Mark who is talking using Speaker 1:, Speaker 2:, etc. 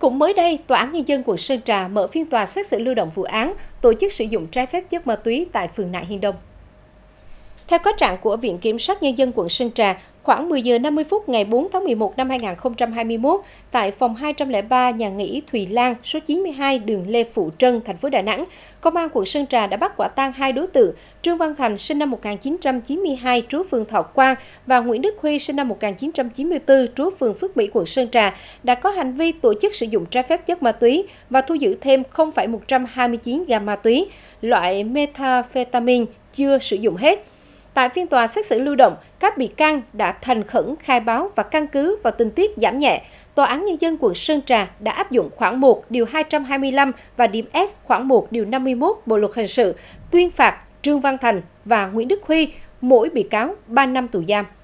Speaker 1: Cũng mới đây, Tòa án Nhân dân quận Sơn Trà mở phiên tòa xét xử lưu động vụ án tổ chức sử dụng trái phép chất ma túy tại phường Nại Hiên Đông. Theo cáo trạng của Viện Kiểm sát Nhân dân quận Sơn Trà, khoảng 10 giờ 50 phút ngày 4 tháng 11 năm 2021, tại phòng 203 nhà nghỉ Thùy Lan, số 92 đường Lê Phụ Trân, thành phố Đà Nẵng, Công an quận Sơn Trà đã bắt quả tang hai đối tượng Trương Văn Thành sinh năm 1992 trú phường Thọ Quang và Nguyễn Đức Huy sinh năm 1994 trú phường Phước Mỹ, quận Sơn Trà đã có hành vi tổ chức sử dụng trái phép chất ma túy và thu giữ thêm 0,129 gam ma túy, loại methamphetamine chưa sử dụng hết. Tại phiên tòa xét xử lưu động, các bị can đã thành khẩn khai báo và căn cứ vào tình tiết giảm nhẹ. Tòa án Nhân dân quận Sơn Trà đã áp dụng khoảng 1 điều 225 và điểm S khoảng 1 điều 51 Bộ Luật Hình sự, tuyên phạt Trương Văn Thành và Nguyễn Đức Huy, mỗi bị cáo 3 năm tù giam.